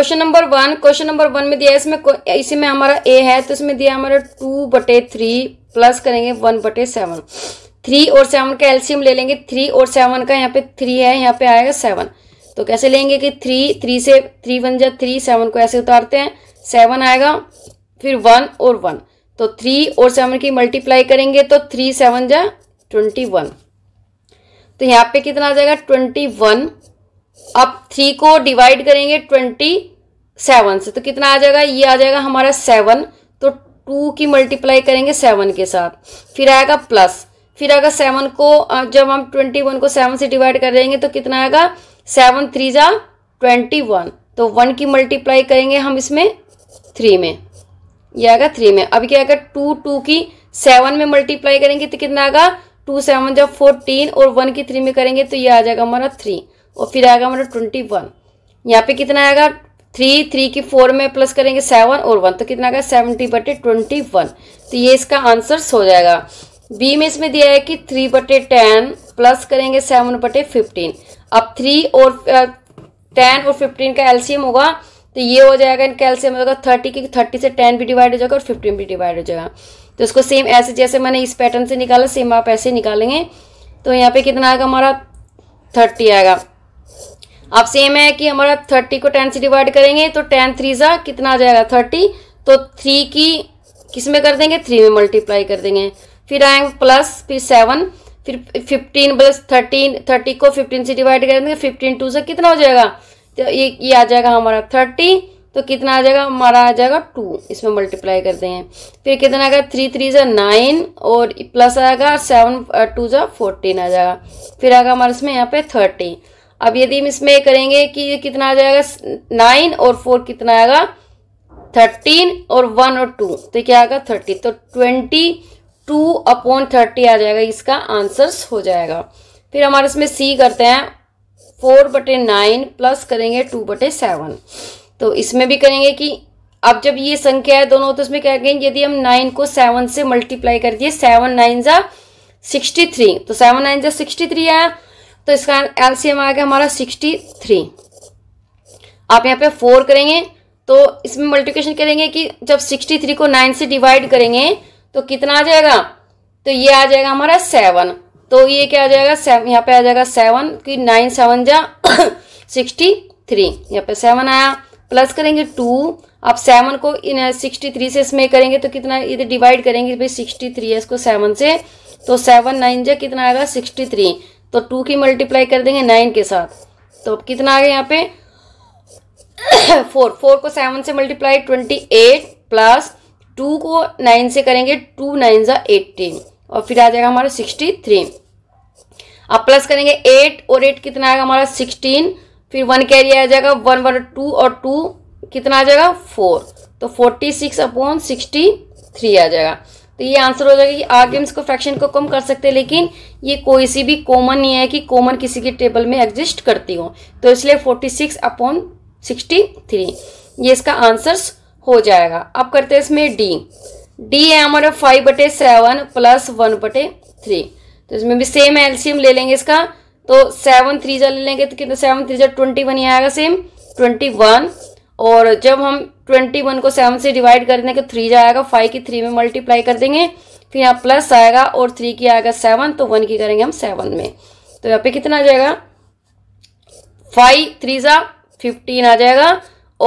Question number one question number one में दिया इसमें इसी में हमारा ए है तो इसमें दिया हमारा टू बटे थ्री प्लस करेंगे वन बटे सेवन थ्री और सेवन का एल्सियम ले लेंगे थ्री और सेवन का यहाँ पे थ्री है यहाँ पे आएगा सेवन तो कैसे लेंगे कि थ्री थ्री से थ्री वन जा थ्री सेवन को ऐसे उतारते हैं सेवन आएगा फिर वन और वन तो थ्री और सेवन की मल्टीप्लाई करेंगे तो थ्री सेवन जा ट्वेंटी वन तो यहाँ पे कितना आ जाएगा ट्वेंटी वन अब थ्री को डिवाइड करेंगे ट्वेंटी सेवन से तो कितना आ जाएगा ये आ जाएगा हमारा सेवन तो टू की मल्टीप्लाई करेंगे सेवन के साथ फिर आएगा प्लस फिर आएगा सेवन को जब हम ट्वेंटी वन को सेवन से डिवाइड कर देंगे तो कितना आएगा सेवन थ्री जा ट्वेंटी वन तो वन की मल्टीप्लाई करेंगे हम इसमें थ्री में ये आएगा थ्री में अब क्या आएगा टू टू की सेवन में मल्टीप्लाई करेंगे तो कितना आएगा टू सेवन जब फोर्टीन और वन की थ्री में करेंगे तो ये आ जाएगा हमारा थ्री और फिर आएगा हमारा ट्वेंटी वन यहाँ पे कितना आएगा थ्री थ्री की फोर में प्लस करेंगे सेवन और वन तो कितना आएगा सेवनटी बटे ट्वेंटी वन तो ये इसका आंसर्स हो जाएगा बी में इसमें दिया है कि थ्री बटे टेन प्लस करेंगे सेवन बटे फिफ्टीन अब थ्री और टेन और फिफ्टीन का एलसीएम होगा तो ये हो जाएगा इनका एलसीएम होगा थर्टी की थर्टी से टेन भी डिवाइड हो जाएगा और फिफ्टीन भी डिवाइड हो जाएगा तो इसको सेम ऐसे जैसे मैंने इस पैटर्न से निकाला सेम आप ऐसे निकालेंगे तो यहाँ पे कितना आएगा हमारा थर्टी आएगा अब सेम है कि हमारा थर्टी को टेन से डिवाइड करेंगे तो टेन थ्री सा कितना आ जाएगा थर्टी तो थ्री की किस में कर देंगे थ्री में मल्टीप्लाई कर देंगे फिर आएंगे प्लस फिर सेवन फिर फिफ्टीन प्लस थर्टीन थर्टी को फिफ्टीन से डिवाइड कर देंगे फिफ्टीन टू से कितना हो जाएगा तो ये ये आ जाएगा हमारा थर्टी तो कितना आ जाएगा हमारा आ जाएगा टू इसमें मल्टीप्लाई करते हैं फिर कितना आएगा थ्री थ्री जो नाइन और प्लस आएगा सेवन टू जो फोर्टीन आ जाएगा फिर आएगा हमारे इसमें यहाँ पे थर्टी अब यदि हम इसमें करेंगे कि ये कितना आ जाएगा नाइन और फोर कितना आएगा थर्टीन और वन और टू तो क्या आएगा थर्टी तो ट्वेंटी टू अपॉन थर्टी आ जाएगा इसका आंसर हो जाएगा फिर हमारे इसमें सी करते हैं फोर बटे नाइन प्लस करेंगे टू बटे सेवन तो इसमें भी करेंगे कि अब जब ये संख्या है दोनों तो इसमें क्या कहेंगे यदि हम नाइन को सेवन से मल्टीप्लाई कर दिए सेवन नाइन जा सिक्सटी थ्री तो सेवन नाइन जा सिक्सटी थ्री आया तो इसका एलसीएम आ गया हमारा सिक्सटी थ्री आप यहाँ पे फोर करेंगे तो इसमें मल्टीप्लिकेशन करेंगे कि जब सिक्सटी थ्री को नाइन से डिवाइड करेंगे तो कितना आ जाएगा तो ये आ जाएगा हमारा सेवन तो ये क्या आ जाएगा सेवन यहाँ पे आ जाएगा सेवन कि नाइन सेवन जा सिक्सटी थ्री यहाँ पे सेवन आया प्लस करेंगे टू आप सेवन को इन uh, सिक्सटी थ्री से इसमें करेंगे तो कितना इधर डिवाइड करेंगे भाई सिक्सटी थ्री है इसको सेवन से तो सेवन नाइन जा कितना आएगा सिक्सटी थ्री तो टू की मल्टीप्लाई कर देंगे नाइन के साथ तो अब कितना आ गया यहाँ पे फोर फोर को सेवन से multiply twenty eight plus two को नाइन से करेंगे टू नाइन ज़ा एटीन और फिर आ जाएगा हमारा सिक्सटी थ्री अब प्लस करेंगे एट और एट कितना आएगा हमारा सिक्सटीन फिर वन कैरी आ जाएगा वन वन टू और टू कितना आ जाएगा फोर तो forty six upon sixty three आ जाएगा तो ये आंसर हो जाएगा कि आगे हम इसको फ्रैक्शन को कम कर सकते हैं लेकिन ये कोई सी भी कॉमन नहीं है कि कॉमन किसी की टेबल में एग्जिस्ट करती हो तो इसलिए forty six upon sixty three ये इसका आंसर हो जाएगा अब करते हैं इसमें डी डी है हमारा फाइव बटे सेवन प्लस वन बटे थ्री तो इसमें भी सेम एल्सियम ले लेंगे इसका तो सेवन थ्री जा ले लेंगे तो कितना सेवन थ्री जा ट्वेंटी वन ही आएगा सेम ट्वेंटी वन और जब हम ट्वेंटी वन को सेवन से डिवाइड कर देंगे तो थ्री जाएगा फाइव की थ्री में मल्टीप्लाई कर देंगे फिर यहाँ प्लस आएगा और थ्री की आएगा सेवन तो वन की करेंगे हम सेवन में तो यहाँ पे कितना आ जाएगा फाइव थ्री सा फिफ्टीन आ जाएगा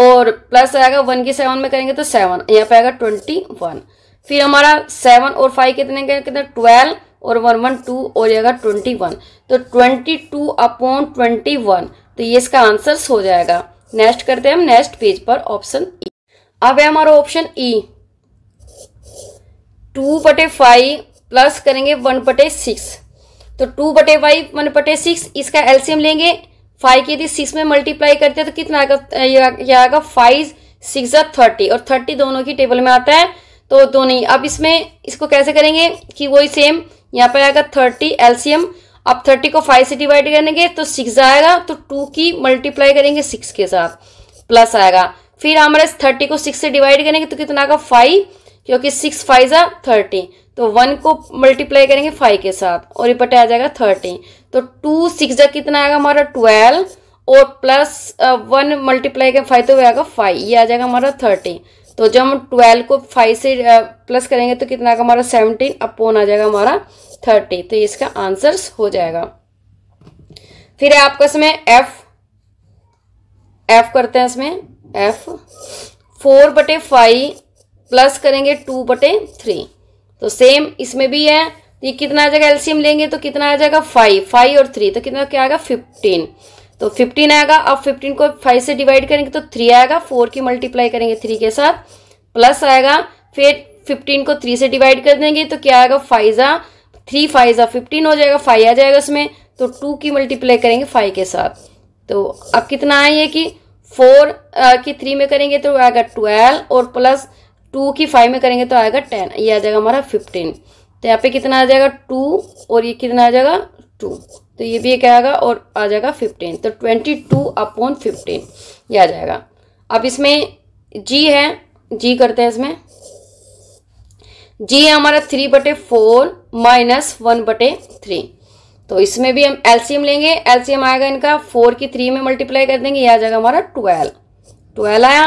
और प्लस आएगा वन की सेवन में करेंगे तो सेवन यहाँ पे आएगा ट्वेंटी वन फिर हमारा सेवन और फाइव कितने का कितना ट्वेल्व और वन वन टू और जाएगा ट्वेंटी वन तो twenty two upon twenty one तो ये इसका आंसर हो जाएगा नेक्स्ट करते हैं हम नेक्स्ट पेज पर ऑप्शन ई e. अब है हमारा ऑप्शन ई टू बटे फाइव प्लस करेंगे वन बटे सिक्स तो टू बटे फाइव वन बटे सिक्स इसका एल्सियम लेंगे फाइव के यदि सिक्स में मल्टीप्लाई करते हैं तो कितना आएगा फाइव सिक्स या थर्टी और थर्टी दोनों की टेबल में आता है तो दो नहीं अब इसमें इसको कैसे करेंगे कि वही सेम यहाँ पर आएगा थर्टी एलसीएम अब थर्टी को फाइव से डिवाइड करेंगे तो सिक्स आएगा तो टू की मल्टीप्लाई करेंगे सिक्स के साथ प्लस आएगा फिर हमारे थर्टी को सिक्स से डिवाइड करेंगे तो कितना आएगा फाइव क्योंकि सिक्स फाइव ज़ा थर्टी तो वन को मल्टीप्लाई करेंगे फाइव के साथ और ये पटे आ जाएगा थर्टी तो टू सिक्स ज़ा कितना आएगा हमारा ट्वेल्व और प्लस वन मल्टीप्लाई करें फाइव तो आएगा फाइव ये आ जाएगा हमारा थर्टी तो जब हम ट्वेल्व को फाइव से प्लस करेंगे तो कितना आएगा हमारा सेवनटीन अपोन आ जाएगा हमारा थर्टी तो इसका आंसर हो जाएगा फिर आपका इसमें एफ एफ करते हैं इसमें एफ फोर बटे फाइव प्लस करेंगे टू बटे थ्री तो सेम इसमें भी है तो ये कितना आ जाएगा एलसीएम लेंगे तो कितना आ जाएगा फाइव फाइव और थ्री तो कितना क्या आएगा फिफ्टीन तो फिफ्टीन आएगा अब फिफ्टीन को फाइव से डिवाइड करेंगे तो थ्री आएगा फोर की मल्टीप्लाई करेंगे थ्री के साथ प्लस आएगा फिर फिफ्टीन को थ्री से डिवाइड कर देंगे तो क्या आएगा फाइव थ्री फाइव ज़ा फिफ्टीन हो जाएगा फाइव आ जाएगा इसमें तो टू की मल्टीप्लाई करेंगे फाइव के साथ तो अब कितना है ये कि फोर की थ्री में करेंगे तो आएगा ट्वेल्व और प्लस टू की फाइव में करेंगे तो आएगा टेन ये आ जाएगा हमारा फिफ्टीन तो यहाँ पे कितना आ जाएगा टू और ये कितना आ जाएगा टू तो ये भी एक आएगा और आ जाएगा फिफ्टीन तो ट्वेंटी टू अपॉन फिफ्टीन ये आ जाएगा अब इसमें जी है जी करते हैं इसमें जी है हमारा थ्री बटे फोर माइनस वन बटे थ्री तो इसमें भी हम एलसीएम लेंगे एलसीएम आएगा इनका फोर की थ्री में मल्टीप्लाई कर देंगे यह आ जाएगा हमारा ट्वेल्व ट्वेल्व आया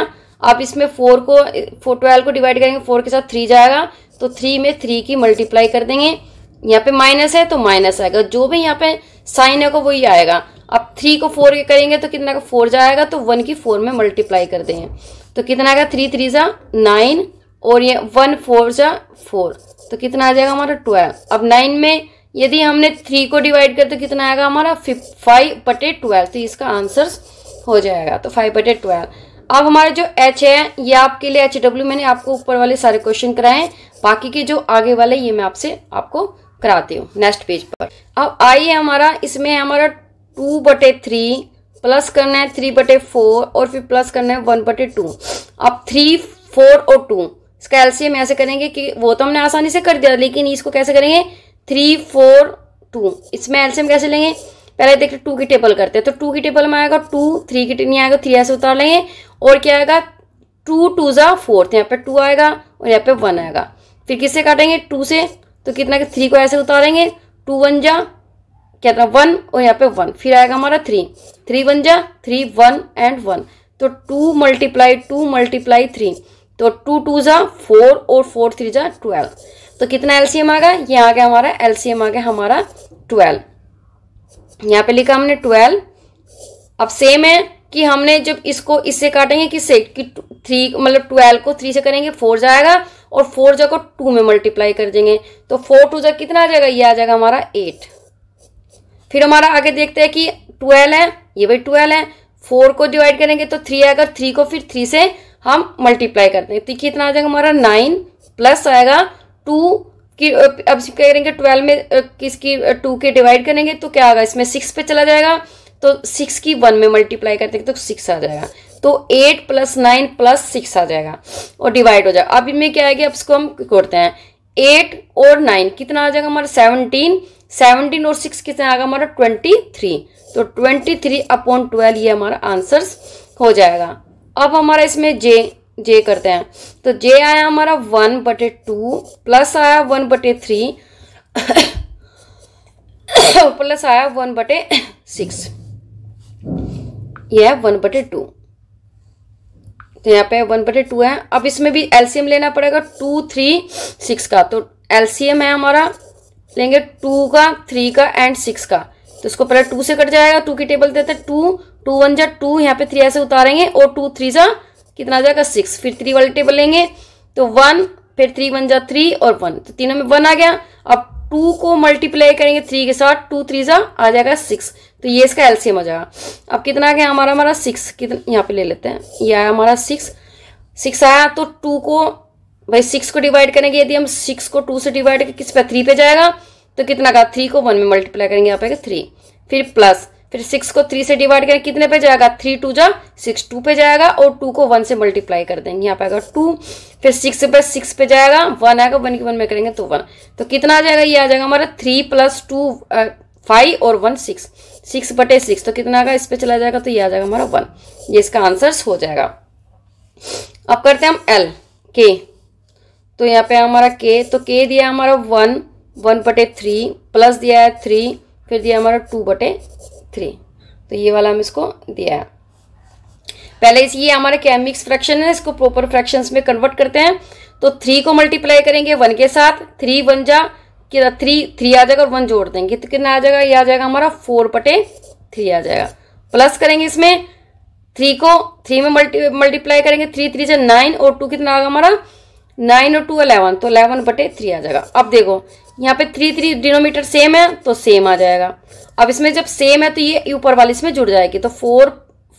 आप इसमें फोर को फोर ट्वेल्व को डिवाइड करेंगे फोर के साथ थ्री जाएगा तो थ्री में थ्री की मल्टीप्लाई कर देंगे यहाँ पे माइनस है तो माइनस आएगा जो भी यहाँ पे साइन है वही आएगा अब थ्री को फोर करेंगे तो कितना का फोर जाएगा तो वन की फोर में मल्टीप्लाई कर देंगे तो कितना आएगा थ्री थ्री सा नाइन और ये वन फोर जा फोर तो कितना आ जाएगा हमारा ट्वेल्व अब नाइन में यदि हमने थ्री को डिवाइड कर तो कितना आएगा हमारा फाइव बटे ट्वेल्व तो इसका आंसर हो जाएगा तो फाइव बटे ट्वेल्व अब हमारा जो एच है ये आपके लिए एच डब्ल्यू मैंने आपको ऊपर वाले सारे क्वेश्चन कराए बाकी के जो आगे वाले ये मैं आपसे आपको कराती हूँ नेक्स्ट पेज पर अब आई है हमारा इसमें है हमारा टू बटे थ्री प्लस करना है थ्री बटे फोर और फिर प्लस करना है वन बटे टू अब थ्री फोर और टू इसका एलसीएम ऐसे करेंगे कि वो तो हमने आसानी से कर दिया लेकिन इसको कैसे करेंगे थ्री फोर टू इसमें एल्सियम कैसे लेंगे पहले देखते टू की टेबल करते हैं तो टू की टेबल में आएगा टू थ्री की नहीं आएगा थ्री ऐसे उतार लेंगे और क्या आएगा टू टू ज़ा फोर्थ यहाँ पे टू आएगा और यहाँ पे वन आएगा फिर किससे काटेंगे टू से तो कितना थ्री को ऐसे उतारेंगे टू वन जा क्या था वन और यहाँ पे वन फिर आएगा हमारा थ्री थ्री वन जा थ्री वन एंड वन तो two multiply two multiply three तो टू टू ज़ा फोर और फोर थ्री ज़ा ट्वेल्व तो कितना एलसीएम आ गया ये आ गया हमारा एलसीएम आ गया हमारा ट्वेल्व यहाँ पे लिखा हमने ट्वेल्व अब सेम है कि हमने जब इसको इससे काटेंगे किससे कि थ्री मतलब ट्वेल्व को थ्री से करेंगे फोर जाएगा और फोर जा को टू में मल्टीप्लाई कर देंगे तो फोर टू जा कितना आ जाएगा ये आ जाएगा हमारा एट फिर हमारा आगे देखते हैं कि ट्वेल्व है ये भाई ट्वेल्व है फोर को डिवाइड करेंगे तो थ्री आएगा थ्री को फिर थ्री से हम मल्टीप्लाई करते हैं देखिए इतना आ जाएगा हमारा नाइन प्लस आएगा टू की अब करेंगे ट्वेल्व में किसकी टू के डिवाइड करेंगे तो क्या आएगा इसमें सिक्स पे चला जाएगा तो सिक्स की वन में मल्टीप्लाई करते हैं तो सिक्स आ जाएगा तो eight plus nine plus six आ जाएगा और डिवाइड हो जाएगा अब इनमें क्या आएगा अब इसको हम करते हैं एट और नाइन कितना आ जाएगा हमारा सेवनटीन सेवनटीन और सिक्स कितना आएगा हमारा ट्वेंटी थ्री तो ट्वेंटी थ्री अपॉन ट्वेल्व ये हमारा आंसर हो जाएगा अब हमारा इसमें जे जे करते हैं तो जे आया हमारा वन बटे टू प्लस आया वन बटे थ्री प्लस आया वन बटे सिक्स यह वन बटे टू तो यहाँ पे वन बटे टू है अब इसमें भी एलसीएम लेना पड़ेगा टू थ्री सिक्स का तो एलसीएम है हमारा लेंगे टू का थ्री का एंड सिक्स का तो इसको पहले टू से कट जाएगा टू की टेबल देते हैं टू टू वन जा टू यहाँ पे थ्री ऐसे उतारेंगे और टू थ्री जा कितना आ जाएगा सिक्स फिर थ्री वाले टेबल लेंगे तो वन फिर थ्री वन जा थ्री और वन तो तीनों में वन आ गया अब टू को मल्टीप्लाई करेंगे थ्री के साथ टू थ्री जा आ जाएगा सिक्स तो ये इसका एलसीएम आ जाएगा अब कितना आ गया हमारा हमारा सिक्स कितना यहाँ पे ले लेते हैं ये आया हमारा सिक्स सिक्स आया तो टू को भाई सिक्स को डिवाइड करेंगे यदि हम सिक्स को टू से डिवाइड किस पे थ्री पे जाएगा तो कितना का थ्री को वन में मल्टीप्लाई करेंगे यहाँ पे थ्री फिर प्लस फिर सिक्स को थ्री से डिवाइड करें कितने पे जाएगा थ्री टू जा सिक्स टू पे जाएगा और टू को वन से मल्टीप्लाई कर देंगे यहाँ पे आएगा टू फिर सिक्स पे सिक्स पे जाएगा वन आएगा वन की वन में करेंगे तो वन तो कितना आ जाएगा ये आ जाएगा हमारा थ्री प्लस टू फाइव और वन सिक्स सिक्स बटे सिक्स तो कितना आएगा इस पर चला जाएगा तो ये आ जाएगा हमारा वन ये इसका आंसर हो जाएगा अब करते हैं हम एल के तो यहाँ पे हमारा के तो के दिया हमारा वन वन बटे थ्री प्लस दिया है थ्री फिर दिया हमारा टू बटे थ्री तो ये वाला हम इसको दिया पहले इस ये हमारे क्या मिक्स फ्रैक्शन है इसको प्रॉपर फ्रैक्शन में कन्वर्ट करते हैं तो थ्री को मल्टीप्लाई करेंगे वन के साथ थ्री वन जा थ्री थ्री आ जाएगा और वन जोड़ देंगे तो कितना आ जाएगा ये आ जाएगा हमारा फोर पटे थ्री आ जाएगा प्लस करेंगे इसमें थ्री को थ्री में मल्टी मल्टीप्लाई करेंगे थ्री थ्री जा नाइन और टू कितना आएगा हमारा नाइन और टू अलेवन तो अलेवन बटे थ्री आ जाएगा अब देखो यहाँ पे थ्री थ्री डिनोमीटर सेम है तो सेम आ जाएगा अब इसमें जब सेम है तो ये ऊपर वाली इसमें जुड़ जाएगी तो फोर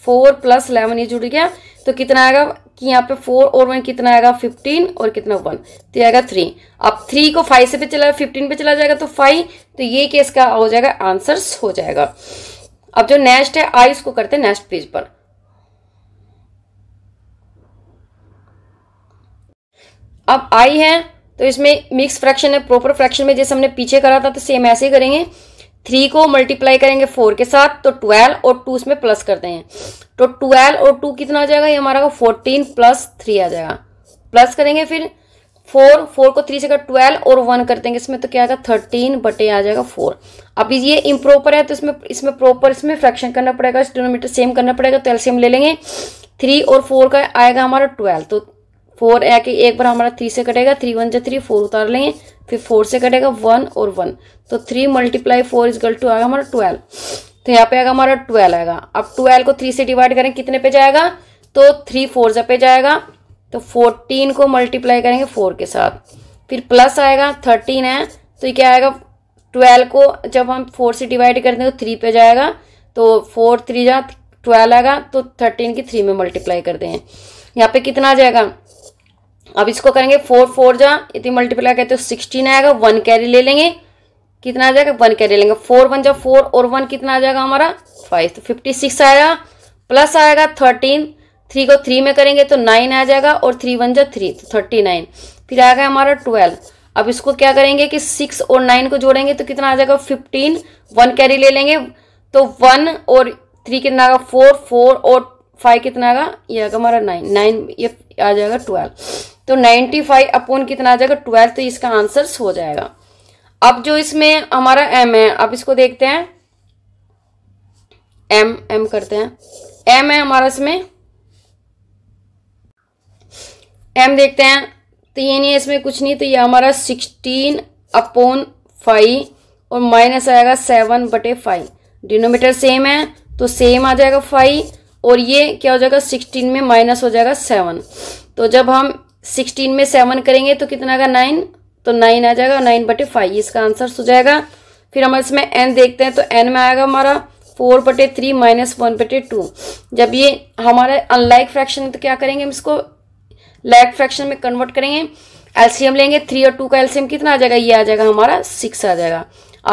फोर प्लस इलेवन ये जुड़ गया तो कितना आएगा कि यहाँ पे फोर और वन कितना आएगा फिफ्टीन और कितना वन तो आएगा थ्री अब थ्री को फाइव से पे चला फिफ्टीन पे चला जाएगा तो फाइव तो ये केस का हो जाएगा आंसर हो जाएगा अब जो नेक्स्ट है आई उसको करते हैं नेक्स्ट पेज पर अब आई है तो इसमें मिक्स फ्रैक्शन है प्रॉपर फ्रैक्शन में जैसे हमने पीछे करा था तो सेम ऐसे ही करेंगे थ्री को मल्टीप्लाई करेंगे फोर के साथ तो ट्वेल्व और टू इसमें प्लस करते हैं तो ट्वेल्व और टू कितना आ जाएगा ये हमारा को फोर्टीन प्लस थ्री आ जाएगा प्लस करेंगे फिर फोर फोर को थ्री से कर ट्वेल्व और वन कर देंगे इसमें तो क्या आएगा थर्टीन बटे आ जाएगा फोर अब ये इम्प्रॉपर है तो इसमें इसमें प्रॉपर इसमें फ्रैक्शन करना पड़ेगा इस डिनोमीटर सेम करना पड़ेगा तो एल्सियम ले लेंगे थ्री और फोर का आएगा हमारा ट्वेल्व तो फोर है के एक बार हमारा थ्री से कटेगा थ्री वन जो थ्री फोर उतार लेंगे फिर फोर से कटेगा वन और वन तो three multiply four is equal two आएगा हमारा ट्वेल्व तो यहाँ पे आएगा हमारा ट्वेल्व आएगा अब ट्वेल्व को थ्री से डिवाइड करें कितने पे जाएगा तो थ्री फोर जब पे जाएगा तो फोर्टीन को मल्टीप्लाई करेंगे फोर के साथ फिर प्लस आएगा थर्टीन है तो ये क्या आएगा ट्वेल्व को जब हम फोर से डिवाइड कर देंगे तो थ्री पे जाएगा तो फोर थ्री जा ट्वेल्व आएगा तो थर्टीन की थ्री में मल्टीप्लाई कर दें यहाँ पे कितना आ जाएगा अब इसको करेंगे फोर फोर जा यदि मल्टीप्लाई करते हो तो सिक्सटीन आएगा वन कैरी ले लेंगे कितना आ जाएगा वन कैरी लेंगे फोर वन जा फोर और वन कितना आ जाएगा हमारा फाइव तो फिफ्टी सिक्स आएगा प्लस आएगा थर्टीन थ्री को थ्री में करेंगे तो नाइन आ जाएगा और थ्री वन जा थ्री तो थर्टी नाइन फिर आएगा हमारा ट्वेल्व अब इसको क्या करेंगे कि सिक्स और नाइन को जोड़ेंगे तो कितना आ जाएगा फिफ्टीन वन कैरी ले लेंगे तो वन और थ्री कितना आएगा फोर फोर और फाइव कितना आएगा ये आएगा हमारा नाइन नाइन ये आ जाएगा ट्वेल्व तो 95 फाइव अपॉन कितना आ जाएगा ट्वेल्व तो इसका आंसर हो जाएगा अब जो इसमें हमारा एम है आप इसको देखते हैं एम एम करते हैं एम है हमारा इसमें एम देखते हैं तो ये नहीं इसमें कुछ नहीं तो ये हमारा सिक्सटीन अपोन फाइव और माइनस आएगा सेवन बटे फाइव डिनोमीटर सेम है तो सेम आ जाएगा फाइव और ये क्या हो जाएगा सिक्सटीन में माइनस हो जाएगा सेवन तो जब हम सिक्सटीन में सेवन करेंगे तो कितना आएगा नाइन तो नाइन आ जाएगा नाइन बटे फाइव इसका आंसर हो जाएगा फिर हम इसमें एन देखते हैं तो एन में आएगा हमारा फोर बटे थ्री माइनस वन बटे टू जब ये हमारा अनलाइक फ्रैक्शन है तो क्या करेंगे हम इसको लाइक फ्रैक्शन में कन्वर्ट करेंगे एलसीएम लेंगे थ्री और टू का एलसीएम कितना आ जाएगा ये आ जाएगा हमारा सिक्स आ जाएगा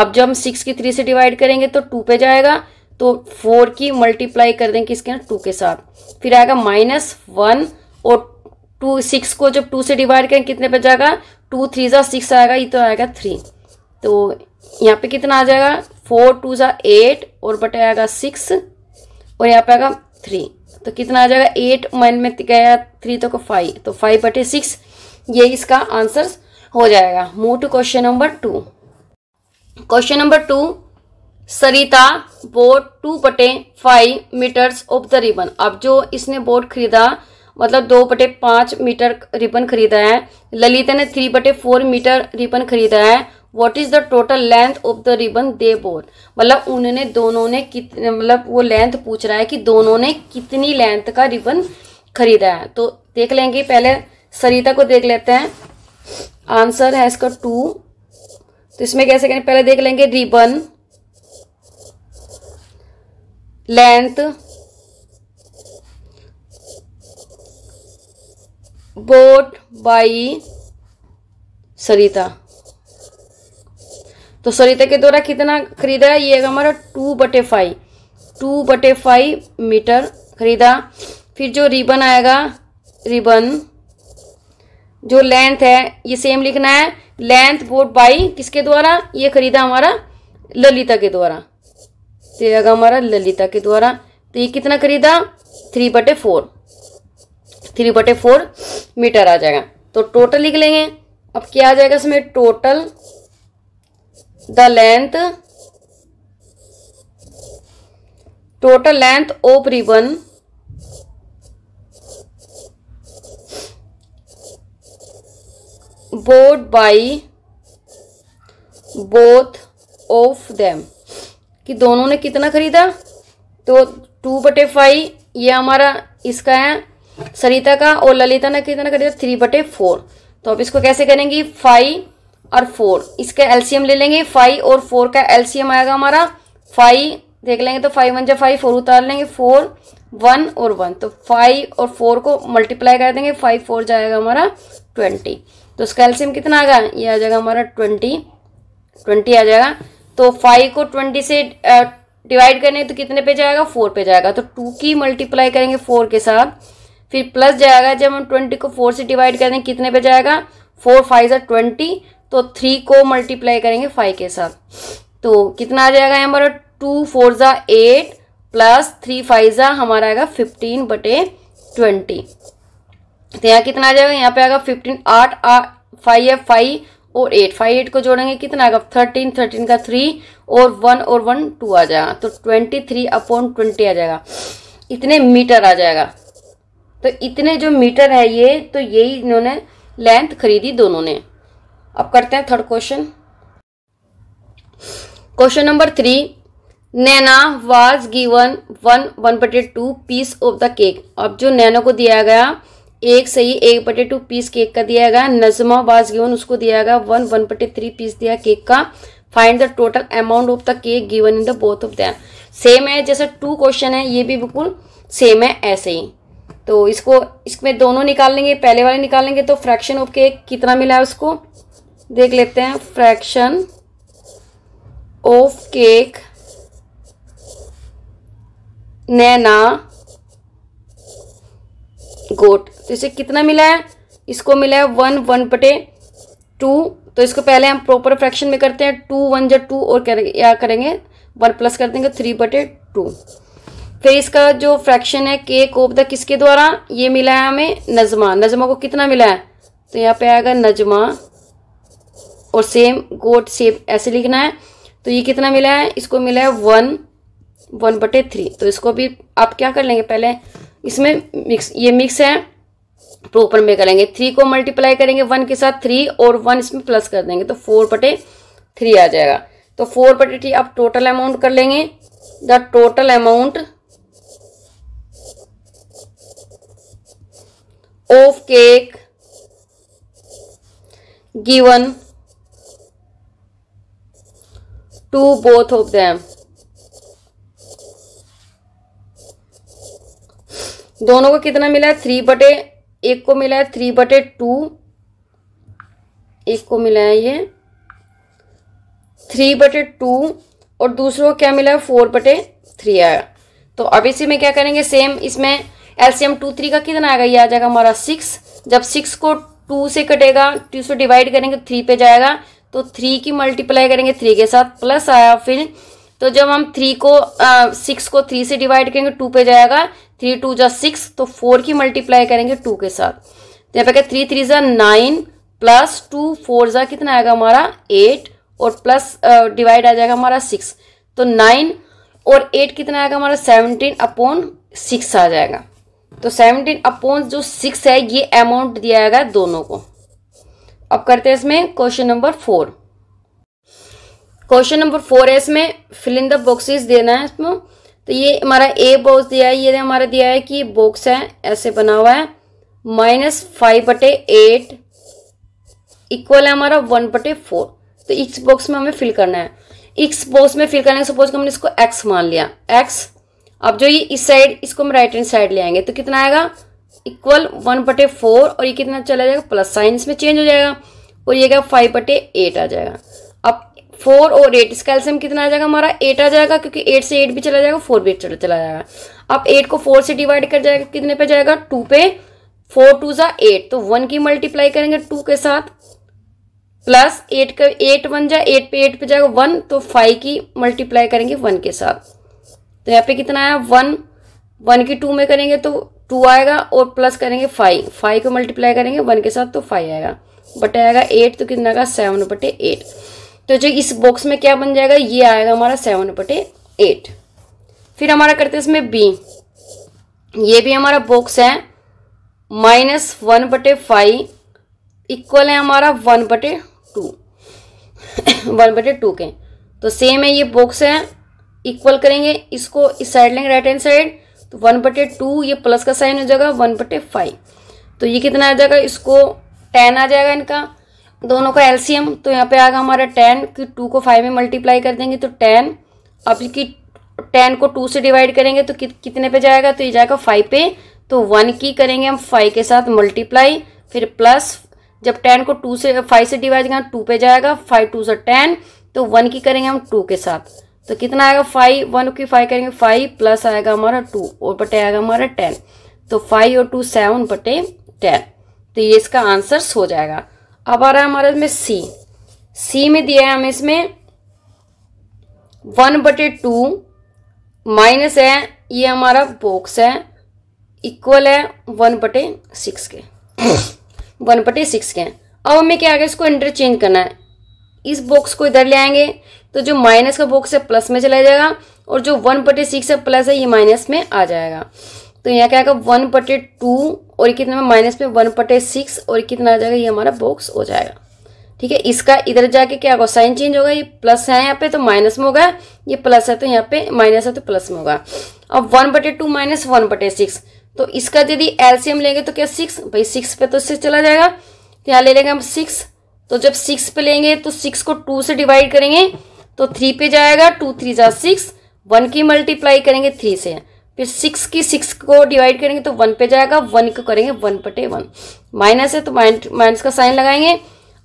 अब जब हम सिक्स की थ्री से डिवाइड करेंगे तो टू पे जाएगा तो फोर की मल्टीप्लाई कर देंगे इसके टू के साथ फिर आएगा माइनस वन और टू सिक्स को जब टू से डिवाइड करें कितने पर जाएगा टू थ्री ज़ा सिक्स आएगा ये तो आएगा थ्री तो यहाँ पे कितना आ जाएगा फोर टू ज़ा एट और बटे आएगा सिक्स और यहाँ पे आएगा थ्री तो कितना आ जाएगा एट माइन में गया थ्री तो को फाइव तो फाइव बटे सिक्स ये इसका आंसर हो जाएगा move to question number two question number two Sarita bought two बटे five meters of the ribbon अब जो इसने बोर्ड खरीदा मतलब दो बटे पाँच मीटर रिबन खरीदा है ललिता ने थ्री बटे फोर मीटर रिबन खरीदा है what is the total length of the ribbon they bought मतलब उन्होंने दोनों ने कितने मतलब वो लेंथ पूछ रहा है कि दोनों ने कितनी लेंथ का रिबन खरीदा है तो देख लेंगे पहले सरिता को देख लेते हैं आंसर है इसका टू तो इसमें कैसे करें पहले देख लेंगे ribbon length got by Sarita तो सरिता के द्वारा कितना खरीदा है ये हमारा टू बटे फाइव टू बटे फाइव मीटर खरीदा फिर जो रिबन आएगा रिबन जो लेंथ है ये सेम लिखना है लेंथ बोट बाई किसके द्वारा ये खरीदा हमारा ललिता के द्वारा तो ये आएगा हमारा ललिता के द्वारा तो ये कितना खरीदा थ्री बटे फोर थ्री बटे फोर मीटर आ जाएगा तो टोटल लिख लेंगे अब क्या आ जाएगा इसमें total the length total length of ribbon bought by both of them कि दोनों ने कितना खरीदा तो टू बटे फाइव ये हमारा इसका है सरिता का और ललिता ने कितना कर दिया थ्री बटे फोर तो अब इसको कैसे करेंगे फाइव और फोर इसका एलसीएम ले लेंगे फाइव और फोर का एलसीएम आएगा हमारा फाइव देख लेंगे तो फाइव वन जब फाइव फोर उतार लेंगे फोर वन और वन तो फाइव और फोर को मल्टीप्लाई कर देंगे फाइव फोर जाएगा हमारा ट्वेंटी तो उसका एल्सियम कितना आएगा ये आ जाएगा हमारा ट्वेंटी ट्वेंटी आ जाएगा तो फाइव को ट्वेंटी से डिवाइड करेंगे तो कितने पे जाएगा फोर पे जाएगा तो टू की मल्टीप्लाई करेंगे फोर के साथ फिर प्लस जाएगा जब हम ट्वेंटी को फोर से डिवाइड करें कितने पे जाएगा फोर फाइव सा ट्वेंटी तो थ्री को मल्टीप्लाई करेंगे फाइव के साथ तो कितना आ जाएगा यहाँ हमारा टू फोर ज़ा एट प्लस थ्री फाइव ज़ा हमारा आएगा फिफ्टीन बटे ट्वेंटी तो यहाँ कितना आ जाएगा यहाँ पे आएगा फिफ्टीन आठ आठ फाइव या फाइव और एट फाइव एट को जोड़ेंगे कितना आएगा थर्टीन थर्टीन का थ्री और वन और वन टू आ जाएगा तो ट्वेंटी थ्री अपॉन ट्वेंटी आ जाएगा इतने मीटर आ जाएगा तो इतने जो मीटर है ये तो यही इन्होंने लेंथ खरीदी दोनों ने अब करते हैं third question question number three Naina was given one one बटे two piece of the cake अब जो नैना को दिया गया एक सही एक बटे टू पीस केक का दिया गया नजमा वाज गिवन उसको दिया गया वन वन बटे थ्री पीस दिया केक का find the total amount of the cake given in the both of them same है जैसा टू क्वेश्चन है ये भी बिल्कुल सेम है ऐसे ही तो इसको इसमें दोनों निकाल लेंगे पहले वाले निकाल लेंगे तो फ्रैक्शन ऑफ केक कितना मिला है उसको देख लेते हैं fraction of cake Naina got तो इसे कितना मिला है इसको मिला है वन वन बटे टू तो इसको पहले हम प्रॉपर फ्रैक्शन में करते हैं टू वन जो टू और करेंगे या करेंगे वन प्लस कर देंगे थ्री बटे टू फिर इसका जो फ्रैक्शन है के द किसके द्वारा ये मिला है हमें नजमा नजमा को कितना मिला है तो यहाँ पे आएगा नजमा और सेम गोट सेम ऐसे लिखना है तो ये कितना मिला है इसको मिला है वन वन बटे थ्री तो इसको भी आप क्या कर लेंगे पहले इसमें मिक्स ये मिक्स है प्रॉपर तो में करेंगे थ्री को मल्टीप्लाई करेंगे वन के साथ थ्री और वन इसमें प्लस कर देंगे तो फोर बटे थ्री आ जाएगा तो फोर बटे थ्री आप टोटल अमाउंट कर लेंगे the total amount of cake given to both of them दोनों को कितना मिला है थ्री बटे एक को मिला है थ्री बटे टू एक को मिला है ये थ्री बटे टू और दूसरों को क्या मिला है फोर बटे थ्री आया तो अब इसी में क्या करेंगे सेम इसमें एलसीएम टू थ्री का कितना आएगा ये आ जाएगा हमारा सिक्स जब सिक्स को टू से कटेगा टू से डिवाइड करेंगे थ्री तो पे जाएगा तो थ्री की मल्टीप्लाई करेंगे थ्री के साथ प्लस आया फिर तो जब हम थ्री को सिक्स को थ्री से डिवाइड करेंगे टू पे जाएगा थ्री टू जा सिक्स तो फोर की मल्टीप्लाई करेंगे टू के साथ तो यहाँ पे थ्री थ्री जा नाइन प्लस टू फोर जा कितना आएगा हमारा एट और प्लस डिवाइड आ जाएगा हमारा सिक्स तो नाइन और एट कितना आएगा हमारा सेवनटीन अपॉन सिक्स आ जाएगा तो सेवनटीन अपॉन जो सिक्स है ये अमाउंट दिया जाएगा दोनों को अब करते हैं इसमें question number four question number four है इसमें फिलिंग द बॉक्सेस देना है इसमें तो ये हमारा ए बॉक्स दिया है ये हमारा दिया है कि बॉक्स है ऐसे बना हुआ है माइनस फाइव बटे एट इक्वल है हमारा वन बटे फोर तो इस बॉक्स में हमें फिल करना है इस बॉक्स में फिल करने सपोज हमने इसको एक्स मान लिया एक्स अब जो ये इस साइड इसको हम राइट हैंड साइड ले आएंगे तो कितना आएगा इक्वल वन बटे फोर और ये कितना चला जाएगा प्लस साइंस में चेंज हो जाएगा और ये क्या फाइव बटे एट आ जाएगा अब फोर और एट इसका एल्सियम कितना आ जाएगा हमारा एट आ जाएगा क्योंकि एट से एट भी चला जाएगा फोर भी चला चला जाएगा अब एट को फोर से डिवाइड कर जाएगा कितने पे जाएगा टू पे फोर टू ज़ा एट तो वन की मल्टीप्लाई करेंगे टू के साथ प्लस एट का एट वन जाए एट पे एट पे जाएगा वन तो फाइव की मल्टीप्लाई करेंगे वन के साथ तो यहाँ पे कितना आया वन वन की टू में करेंगे तो टू आएगा और प्लस करेंगे फाइव फाइव को मल्टीप्लाई करेंगे वन के साथ तो फाइव आएगा बटे आएगा एट तो कितना का सेवन बटे एट तो जो इस बॉक्स में क्या बन जाएगा ये आएगा हमारा सेवन बटे एट फिर हमारा करते हैं इसमें बी ये भी हमारा बॉक्स है माइनस वन बटे फाइव इक्वल है हमारा वन बटे टू वन बटे टू के तो सेम है ये बॉक्स है इक्वल करेंगे इसको इस साइड लेंगे राइट हैंड साइड तो वन बटे टू ये प्लस का साइन हो जाएगा वन बटे फाइव तो ये कितना आ जाएगा इसको टेन आ जाएगा इनका दोनों का एलसीएम तो यहाँ पे आएगा हमारा टेन कि टू को फाइव में मल्टीप्लाई कर देंगे तो टेन अब कि टेन को टू से डिवाइड करेंगे तो कि, कितने पे जाएगा तो ये जाएगा फाइव पे तो वन की करेंगे हम फाइव के साथ मल्टीप्लाई फिर प्लस जब टेन को टू से फाइव से डिवाइड करेंगे टू पे जाएगा फाइव टू से टेन तो वन की करेंगे हम टू के साथ तो कितना आएगा फाइव वन की फाइव करेंगे फाइव प्लस आएगा हमारा टू और बटे आएगा हमारा टेन तो फाइव और टू सेवन बटे टेन तो ये इसका आंसर हो जाएगा अब आ रहा है हमारा इसमें सी सी में दिया है हमें इसमें वन बटे टू माइनस है ये हमारा बॉक्स है इक्वल है वन बटे सिक्स के वन बटे सिक्स के अब हमें क्या आगे इसको इंटरचेंज करना है इस बॉक्स को इधर ले आएंगे तो जो माइनस का बॉक्स है प्लस में चला जाएगा और जो वन पटे सिक्स है प्लस है ये माइनस में आ जाएगा तो यहाँ क्या आएगा वन पटे टू और कितना में माइनस में वन पटे सिक्स और कितना आ जाएगा ये हमारा बॉक्स हो जाएगा ठीक है इसका इधर जाके क्या होगा साइन चेंज होगा ये प्लस है यहाँ पे तो माइनस में होगा ये प्लस है तो यहाँ पे माइनस है तो प्लस में होगा अब वन बटे टू माइनस वन बटे सिक्स तो इसका यदि एलसीएम लेंगे तो क्या सिक्स भाई सिक्स पे तो इससे चला जाएगा तो यहाँ ले लेंगे हम सिक्स तो जब सिक्स पे लेंगे तो सिक्स को टू से डिवाइड करेंगे तो थ्री पे जाएगा टू थ्री ज़ा सिक्स वन की मल्टीप्लाई करेंगे थ्री से फिर सिक्स की सिक्स को डिवाइड करेंगे तो वन पे जाएगा वन को करेंगे वन पटे वन माइनस है तो माइनस का साइन लगाएंगे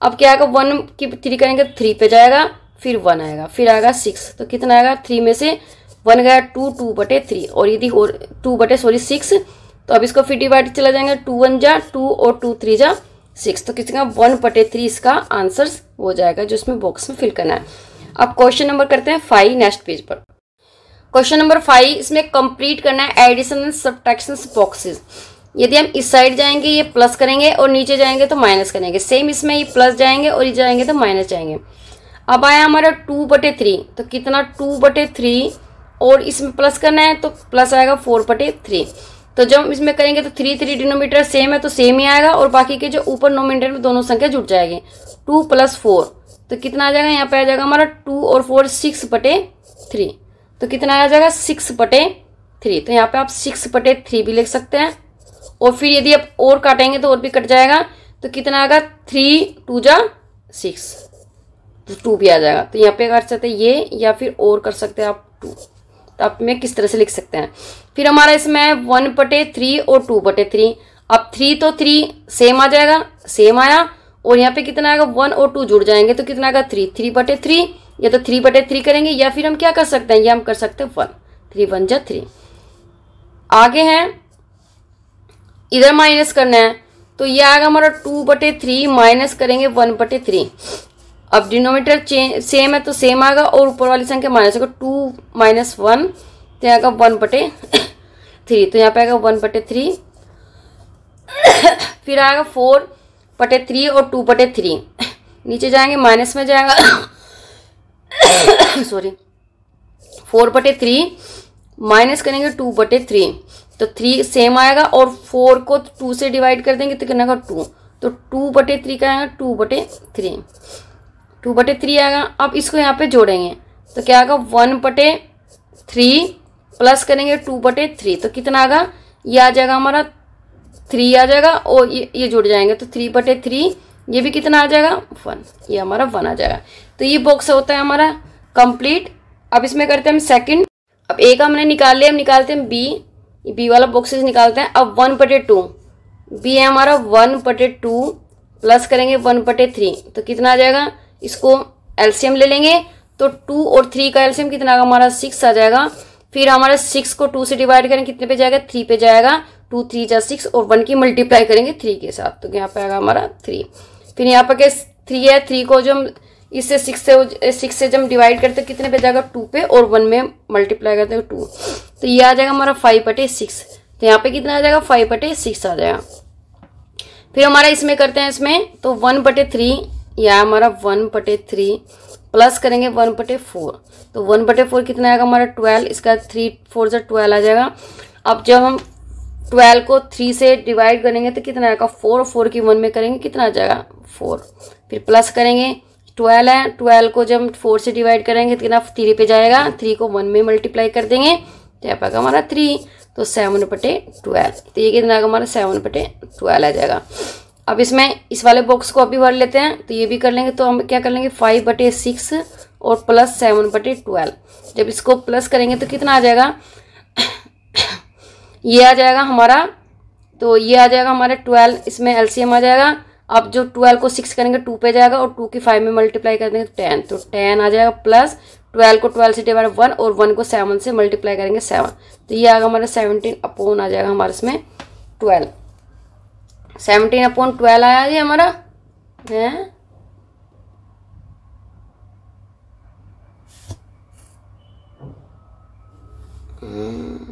अब क्या आएगा वन की थ्री करेंगे थ्री तो पे जाएगा फिर वन आएगा फिर आएगा सिक्स तो कितना आएगा थ्री में से वन गया टू टू बटे थ्री और यदि और टू बटे सॉरी सिक्स तो अब इसको फिर डिवाइड चला जाएंगे टू वन जा टू और टू थ्री जा सिक्स तो कितना वन बटे थ्री इसका आंसर हो जाएगा जो इसमें बॉक्स में फिल करना है अब क्वेश्चन नंबर करते हैं फाइव नेक्स्ट पेज पर क्वेश्चन नंबर फाइव इसमें कंप्लीट करना है एडिशन एंड सब्ट्रैक्शन बॉक्सेस यदि हम इस साइड जाएंगे ये प्लस करेंगे और नीचे जाएंगे तो माइनस करेंगे सेम इसमें ये प्लस जाएंगे और ये जाएंगे तो माइनस जाएंगे अब आया हमारा टू बटे थ्री तो कितना टू बटे थ्री और इसमें प्लस करना है तो प्लस आएगा फोर बटे थ्री तो जब हम इसमें करेंगे तो थ्री थ्री डिनोमीटर सेम है तो सेम ही आएगा और बाकी के जो ऊपर नोमीटर में दोनों संख्या जुट जाएगी टू प्लस फोर तो कितना आ जाएगा यहाँ पे आ जाएगा हमारा टू और फोर सिक्स बटे थ्री तो कितना आ जाएगा सिक्स बटे थ्री तो यहाँ पे आप सिक्स बटे थ्री भी लिख सकते हैं और फिर यदि आप और काटेंगे तो और भी कट जाएगा तो कितना आएगा थ्री टू जा सिक्स तो टू भी आ जाएगा तो यहाँ पे कर सकते ये या फिर और कर सकते हैं आप टू तो आप में किस तरह से लिख सकते हैं फिर हमारा इसमें है वन बटे थ्री और टू बटे थ्री अब थ्री तो थ्री सेम आ जाएगा सेम आया और यहाँ पे कितना आएगा वन और टू जुड़ जाएंगे तो कितना आएगा थ्री थ्री बटे थ्री या तो थ्री बटे थ्री करेंगे या फिर हम क्या कर सकते हैं ये हम कर सकते हैं वन थ्री वन जा थ्री आगे हैं इधर माइनस करना है तो ये आएगा हमारा टू बटे थ्री माइनस करेंगे वन बटे थ्री अब डिनोमीटर सेम है तो सेम आएगा और ऊपर वाली संख्या माइनस होगा टू माइनस वन तो यहाँ का वन बटे थ्री तो यहाँ पे आएगा वन बटे थ्री फिर आएगा फोर बटे थ्री और टू बटे थ्री नीचे जाएंगे माइनस में जाएगा सॉरी फोर बटे थ्री माइनस करेंगे टू बटे थ्री तो थ्री सेम आएगा और फोर को टू से डिवाइड कर देंगे तो कितना का टू तो टू बटे थ्री का आएगा टू बटे थ्री टू बटे थ्री आएगा अब इसको यहाँ पे जोड़ेंगे तो क्या आएगा वन बटे थ्री प्लस करेंगे टू बटे थ्री तो कितना आएगा ये आ जाएगा हमारा थ्री आ जाएगा और ये ये जुड़ जाएंगे तो थ्री बटे थ्री ये भी कितना आ जाएगा वन ये हमारा वन आ जाएगा तो ये बॉक्स होता है हमारा कंप्लीट अब इसमें करते हैं हम सेकंड अब ए का हमने निकाल लिया हम निकालते हैं बी बी वाला बॉक्सेस निकालते हैं अब वन पटे टू बी है हमारा वन पटे टू प्लस करेंगे वन पटे थ्री तो कितना आ जाएगा इसको एल्शियम ले लेंगे तो टू और थ्री का एल्शियम कितना हमारा सिक्स आ जाएगा फिर हमारा सिक्स को टू से डिवाइड करें कितने पे जाएगा थ्री पे जाएगा टू थ्री या सिक्स और वन की मल्टीप्लाई करेंगे थ्री के साथ तो यहाँ पे आएगा हमारा थ्री फिर यहाँ पर क्या थ्री है थ्री को जो हम इससे सिक्स से सिक्स से जब डिवाइड करते कितने पे जाएगा टू पे और वन में मल्टीप्लाई करते हैं टू तो ये आ जाएगा हमारा फाइव बटे सिक्स तो यहाँ पे कितना आ जाएगा फाइव बटे सिक्स आ जाएगा फिर हमारा इसमें करते हैं इसमें तो वन बटे थ्री या हमारा वन बटे थ्री प्लस करेंगे वन बटे फोर तो वन बटे फोर कितना आएगा हमारा ट्वेल्व इसका थ्री फोर जो ट्वेल्व आ जाएगा अब जब हम ट्वेल्व को थ्री से डिवाइड करेंगे तो कितना आएगा फोर फोर की वन में करेंगे कितना आ जाएगा फोर फिर प्लस करेंगे ट्वेल्व है ट्वेल्व को जब फोर से डिवाइड करेंगे तो कितना थ्री पे जाएगा थ्री को वन में मल्टीप्लाई कर देंगे तो यहाँ पर हमारा थ्री तो सेवन बटे ट्वेल्व तो ये कितना आएगा हमारा सेवन बटे ट्वेल्व आ जाएगा अब इसमें इस वाले बॉक्स को अभी भर लेते हैं तो ये भी कर लेंगे तो हम क्या कर लेंगे फाइव बटे सिक्स और प्लस सेवन बटे ट्वेल्व जब इसको प्लस करेंगे तो कितना आ जाएगा ये आ जाएगा हमारा तो ये आ जाएगा हमारे ट्वेल्व इसमें एलसीएम आ जाएगा अब जो ट्वेल्व को सिक्स करेंगे टू पे जाएगा और टू की फाइव में मल्टीप्लाई कर देंगे टेन तो टेन आ जाएगा प्लस ट्वेल्व को ट्वेल्व से डिवाइड वन और वन को सेवन से मल्टीप्लाई करेंगे सेवन तो ये आएगा हमारा सेवनटीन अपोन आ जाएगा हमारे इसमें ट्वेल्व सेवनटीन अपोन ट्वेल्व आया जी हमारा है Hmm. हम्म।